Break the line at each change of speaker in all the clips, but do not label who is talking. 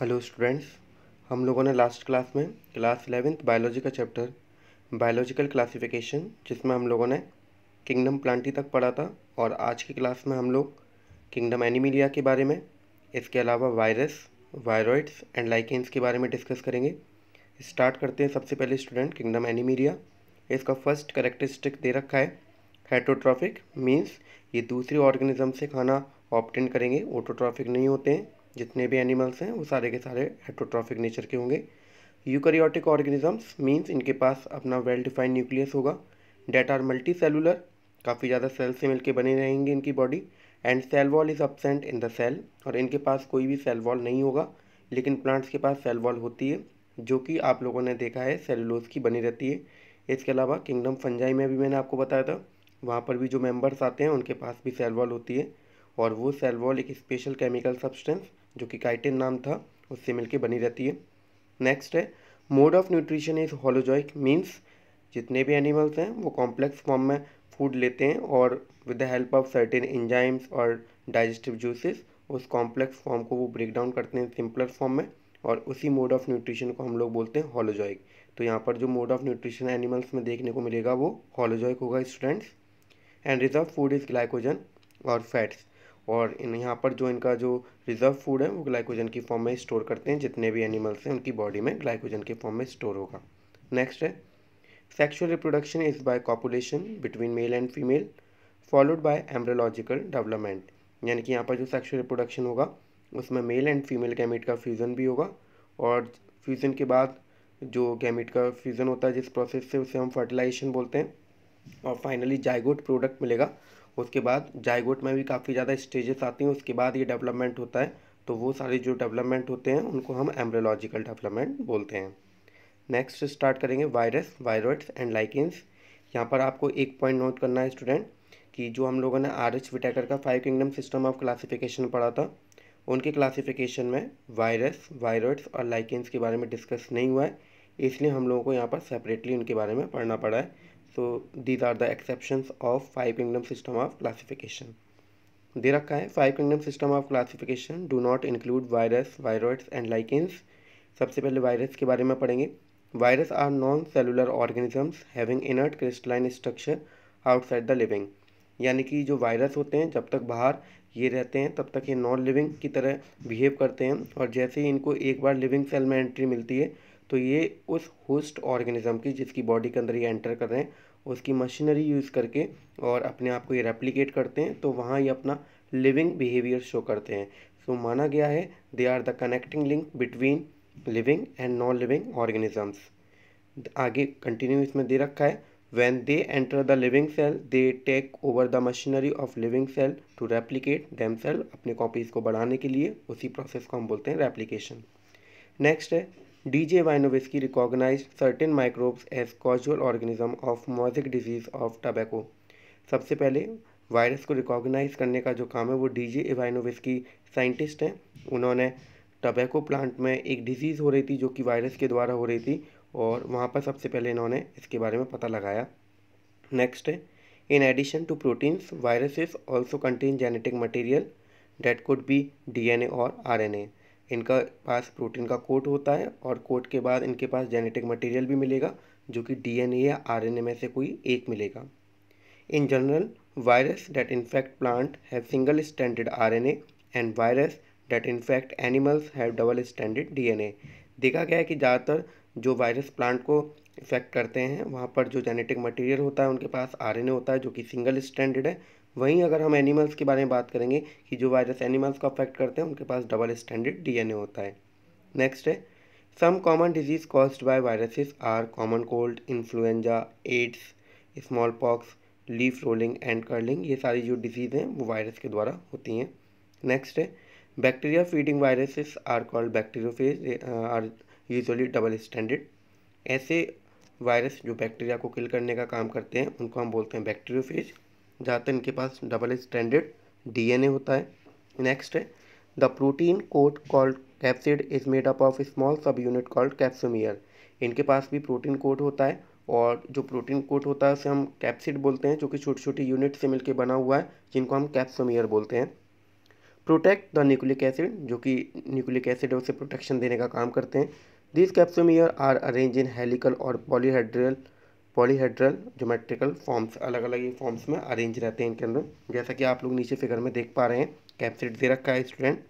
hello students हम लोगों ने लास्ट क्लास में क्लास इलेवेंथ बायोलॉजी का चैप्टर बायोलॉजिकल क्लासिफिकेशन जिसमें हम लोगों ने किंगडम प्लांटी तक पढ़ा था और आज की क्लास में हम लोग किंगडम एनिमिलिया के बारे में इसके अलावा वायरस वायरॉइड्स एंड लाइकेंस के बारे में डिस्कस करेंगे स्टार्ट करते हैं सबसे पहले स्टूडेंट किंगडम एनिमिलिया इसका फर्स्ट करेक्टरिस्टिक दे रखा है हेटोट्रॉफिक मीन्स ये दूसरे ऑर्गेनिज्म से खाना ऑप्टेंट करेंगे ऑटोट्रॉफिक नहीं होते हैं जितने भी एनिमल्स हैं वो सारे के सारे हेट्रोट्रॉफिक नेचर के होंगे यूकरियोटिक ऑर्गेनिजम्स मीन्स इनके पास अपना वेल डिफाइंड न्यूक्लियस होगा डेट आर मल्टी सेलुलर काफ़ी ज़्यादा सेल से मिलकर बने रहेंगे इनकी body and cell wall is absent in the cell और इनके पास कोई भी सेल वॉल नहीं होगा लेकिन प्लांट्स के पास सेल वॉल होती है जो कि आप लोगों ने देखा है सेलुलोज की बनी रहती है इसके अलावा किंगडम फंजाई में भी मैंने आपको बताया था वहाँ पर भी जो मेम्बर्स आते हैं उनके पास भी सेल वॉल होती है और वो सेल वॉल एक स्पेशल केमिकल सब्सटेंस जो कि काइटिन नाम था उससे मिलके बनी रहती है नेक्स्ट है mode of nutrition is holozoic means जितने भी एनिमल्स हैं वो कॉम्प्लेक्स फॉर्म में फूड लेते हैं और with the help of certain enzymes और डाइजेस्टिव जूसेस उस कॉम्प्लेक्स फॉर्म को वो ब्रेक डाउन करते हैं सिंपलर फॉर्म में और उसी मोड ऑफ न्यूट्रिशन को हम लोग बोलते हैं होलोजॉइक तो यहाँ पर जो मोड ऑफ न्यूट्रिशन एनिमल्स में देखने को मिलेगा वो होलोजॉइक होगा students and reserve food is glycogen और फैट्स और इन यहाँ पर जो इनका जो रिज़र्व फूड है वो ग्लाइकोजन की फॉर्म में स्टोर करते हैं जितने भी एनिमल्स हैं उनकी बॉडी में ग्लाइकोजन के फॉर्म में स्टोर होगा नेक्स्ट है sexual reproduction is by copulation between male and female followed by embryological development यानी कि यहाँ पर जो सेक्शुअल रिप्रोडक्शन होगा उसमें मेल एंड फीमेल गैमिट का फ्यूज़न भी होगा और फ्यूज़न के बाद जो गैमिट का फ्यूज़न होता है जिस प्रोसेस से उसे हम फर्टिलाइजेशन बोलते हैं और फाइनली जाइगोट प्रोडक्ट मिलेगा उसके बाद जायगोट में भी काफ़ी ज़्यादा स्टेजेस आती हैं उसके बाद ये डेवलपमेंट होता है तो वो सारे जो डेवलपमेंट होते हैं उनको हम एम्ब्रोलॉजिकल डेवलपमेंट बोलते हैं नेक्स्ट स्टार्ट करेंगे वायरस वायरोइड्स एंड लाइकिंस यहाँ पर आपको एक पॉइंट नोट करना है स्टूडेंट कि जो हम लोगों ने आर एच विटेकर का five kingdom system of classification पढ़ा था उनके क्लासिफिकेशन में वायरस वायरोइड्स और लाइकिंस के बारे में डिस्कस नहीं हुआ है इसलिए हम लोगों को यहाँ पर सेपरेटली उनके बारे में पढ़ना पड़ा है so these are the exceptions of five kingdom system of classification दे रखा है five kingdom system of classification do not include virus viroids and lichens सबसे पहले वायरस के बारे में पढ़ेंगे virus are non cellular organisms having inert crystalline structure outside the living यानी कि जो वायरस होते हैं जब तक बाहर ये रहते हैं तब तक ये नॉन लिविंग की तरह बिहेव करते हैं और जैसे ही इनको एक बार लिविंग सेल में एंट्री मिलती है तो ये उस होस्ट ऑर्गेनिज्म की जिसकी बॉडी के अंदर ये एंटर कर रहे हैं उसकी मशीनरी यूज़ करके और अपने आप को ये रेप्लीकेट करते हैं तो वहाँ ये अपना लिविंग बिहेवियर शो करते हैं सो so, माना गया है they are the connecting link between living and non living organisms आगे कंटिन्यू इसमें दे रखा है they enter the living cell they take over the machinery of living cell to replicate themselves अपने कॉपीज़ को बढ़ाने के लिए उसी प्रोसेस को हम बोलते हैं रेप्लीकेशन नेक्स्ट है D J Wynorowski recognized certain microbes as causal organism of mosaic disease of tobacco सबसे पहले वायरस को रिकॉग्नाइज करने का जो काम है वो डी जे एवाइनोविस्की साइंटिस्ट हैं उन्होंने टबैको प्लांट में एक डिजीज़ हो रही थी जो कि वायरस के द्वारा हो रही थी और वहाँ पर सबसे पहले इन्होंने इसके बारे में पता लगाया नेक्स्ट है in addition to proteins viruses also contain genetic material that could be A और ए इनका पास प्रोटीन का कोट होता है और कोट के बाद इनके पास जेनेटिक मटेरियल भी मिलेगा जो कि डीएनए या आरएनए में से कोई एक मिलेगा in general virus that infect plant have single standard RNA and virus that infect animals have double standard DNA देखा गया है कि ज़्यादातर जो वायरस प्लांट को इफेक्ट करते हैं वहाँ पर जो जेनेटिक मटेरियल होता है उनके पास आरएनए होता है जो कि सिंगल स्टैंडर्ड है वहीं अगर हम एनिमल्स के बारे में बात करेंगे कि जो वायरस एनिमल्स को अफेक्ट करते हैं उनके पास डबल स्टैंडर्ड डीएनए होता है नेक्स्ट है some common disease caused by viruses are common cold influenza AIDS small pox leaf rolling and curling ये सारी जो डिजीज़ हैं वो वायरस के द्वारा होती हैं नेक्स्ट है bacteria feeding viruses are called bacteriophage are usually double standard ऐसे वायरस जो बैक्टीरिया को किल करने का काम करते हैं उनको हम बोलते हैं बैक्टीरियोफेज जहाँ तक इनके पास डबल स्टैंडर्ड डीएनए होता है नेक्स्ट है the protein coat called capsid is made up of small sub unit called capsomere इनके पास भी प्रोटीन कोट होता है और जो प्रोटीन कोट होता है उसे हम कैप्सिड बोलते हैं जो कि छोटी छोटी यूनिट से मिलकर बना हुआ है जिनको हम कैप्सोमियर बोलते हैं प्रोटेक्ट द न्यूक्लिक एसिड जो कि न्यूक्लिक एसिड है उसे प्रोटेक्शन देने का काम करते हैं this capsomere are arrange in helical और पॉलीहाइड्रियल पॉलीहेड्रल जोमेट्रिकल फॉर्म्स अलग अलग ये फॉर्म्स में अरेंज रहते हैं इनके अंदर जैसा कि आप लोग नीचे फिगर में देख पा रहे हैं कैप्सिड दे रखा है स्टूडेंट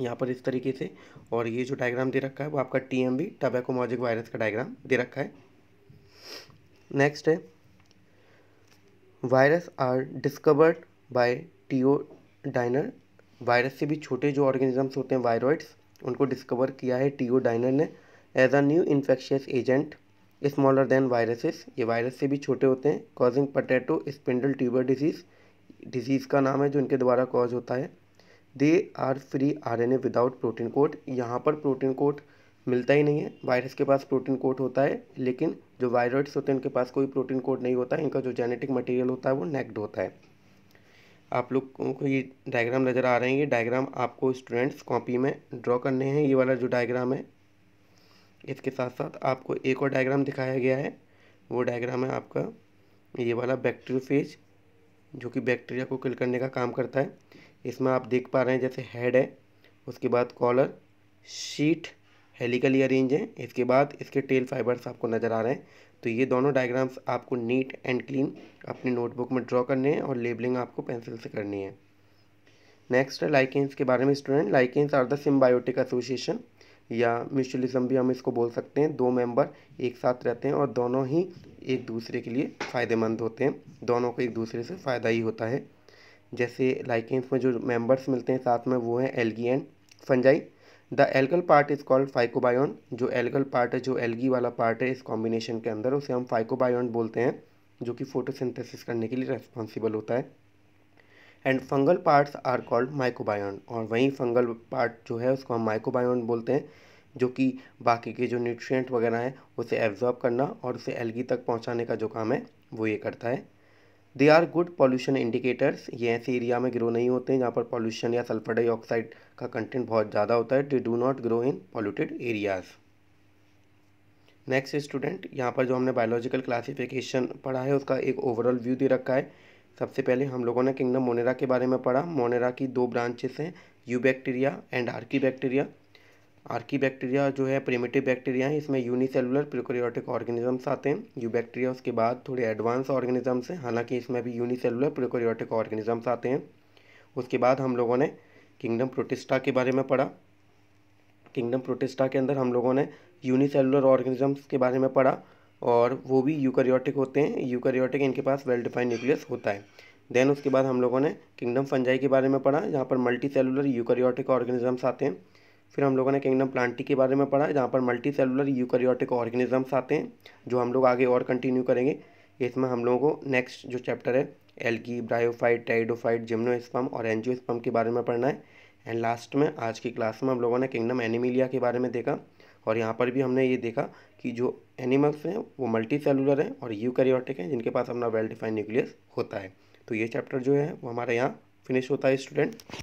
यहाँ पर इस तरीके से और ये जो डायग्राम दे रखा है वो आपका T M B tobacco mosaic virus का डायग्राम दे रखा है नेक्स्ट है virus are discovered by T O Diener virus से भी छोटे जो ऑर्गेनिजम्स होते हैं वायरॉइड्स उनको डिस्कवर किया है टीओ डाइनर ने as a new infectious agent smaller than viruses ये वायरस से भी छोटे होते हैं causing potato spindle tuber disease disease का नाम है जो इनके द्वारा कॉज होता है they are free R N A without protein coat यहाँ पर प्रोटीन कोट मिलता ही नहीं है वायरस के पास प्रोटीन कोट होता है लेकिन जो वायरस होते हैं उनके पास कोई प्रोटीन कोट नहीं होता है इनका जो जेनेटिक मटेरियल होता है वो नेक्ड होता है आप लोगों को ये डायग्राम नज़र आ रहे हैं ये डायग्राम आपको स्टूडेंट्स कॉपी में ड्रॉ करने हैं ये वाला जो डायग्राम है इसके साथ साथ आपको एक और डायग्राम दिखाया गया है वो डायग्राम है आपका ये वाला बैक्टीरियोफेज जो कि बैक्टीरिया को किल करने का काम करता है इसमें आप देख पा रहे हैं जैसे हेड है उसके बाद कॉलर शीट हेलिकली अरेंज है इसके बाद इसके टेल फाइबर्स आपको नज़र आ रहे हैं तो ये दोनों डायग्राम्स आपको नीट एंड क्लीन अपने नोटबुक में ड्रॉ करने हैं और लेबलिंग आपको पेंसिल से करनी है नेक्स्ट है लाइकेंस के बारे में student lichens are the symbiotic association या म्यूचुअलिज्म भी हम इसको बोल सकते हैं दो मेंबर एक साथ रहते हैं और दोनों ही एक दूसरे के लिए फ़ायदेमंद होते हैं दोनों को एक दूसरे से फ़ायदा ही होता है जैसे लाइकेंस में जो मेंबर्स मिलते हैं साथ में वो हैं algae and fungi the algal part is called phycobiont जो एल्गल पार्ट है जो एल्गी वाला पार्ट है इस कॉम्बिनेशन के अंदर उसे हम फाइकोबायोन बोलते हैं जो कि फोटोसिंथेसिस करने के लिए रेस्पॉन्सिबल होता है and fungal parts are called mycobiont और वहीं फंगल पार्ट जो है उसको हम माइकोबायोन बोलते हैं जो कि बाकी के जो न्यूट्रिएंट वगैरह हैं उसे एब्जॉर्ब करना और उसे एलगी तक पहुंचाने का जो काम है वो ये करता है they are good pollution indicators ये ऐसे एरिया में ग्रो नहीं होते हैं जहाँ पर पॉल्यूशन या सल्फर डाइऑक्साइड का कंटेंट बहुत ज़्यादा होता है they do not grow in polluted areas next student यहाँ पर जो हमने बायोलॉजिकल क्लासिफिकेशन पढ़ा है उसका एक ओवरऑल व्यू दे रखा है सबसे पहले हम लोगों ने किंगडम मोनेरा के बारे में पढ़ा मोनेरा की दो ब्रांचेस हैं eubacteria and archaebacteria archaebacteria जो है प्रिमेटिव बैक्टीरिया है इसमें यूनिसेलुलर प्रोकैरियोटिक ऑर्गेनिजम्स आते हैं यू बैक्टीरिया उसके बाद थोड़े एडवांस ऑर्गेनिजम्स हैं हालांकि इसमें भी यूनिसेलुलर प्रोकैरियोटिक ऑर्गेनिजम्स आते हैं उसके बाद हम लोगों ने किंगडम प्रोटिस्टा के बारे में पढ़ा किंगडम प्रोटिस्टा के अंदर हम लोगों ने यूनिसेलुलर ऑर्गेनिजम्स के बारे में पढ़ा और वो भी यूकैरियोटिक होते हैं यूकैरियोटिक इनके पास वेल डिफाइंड न्यूक्लियस होता है देन उसके बाद हम लोगों ने किंगडम फंजाई के बारे में पढ़ा जहाँ पर मल्टी सेलुलर यूकैरियोटिक ऑर्गेनिजम्स आते हैं फिर हम लोगों ने किंगडम प्लांटी के बारे में पढ़ा जहाँ पर मल्टी सेलुलर यूकैरियोटिक ऑर्गेनिजम्स आते हैं जो हम लोग आगे और कंटिन्यू करेंगे इसमें हम लोगों को नेक्स्ट जो चैप्टर है एल्गी ब्रायोफाइट टाइडोफाइट जिम्नोस्पम और एनजियोस्पम के बारे में पढ़ना है एंड लास्ट में आज की क्लास में हम लोगों ने किंगडम एनिमिलिया के बारे में देखा और यहाँ पर भी हमने ये देखा कि जो एनिमल्स हैं वो मल्टी सेलुलर हैं और यूकैरियोटिक हैं जिनके पास अपना वेल डिफाइंड न्यूक्लियस होता है तो ये चैप्टर जो है वो हमारे यहाँ फिनिश होता है स्टूडेंट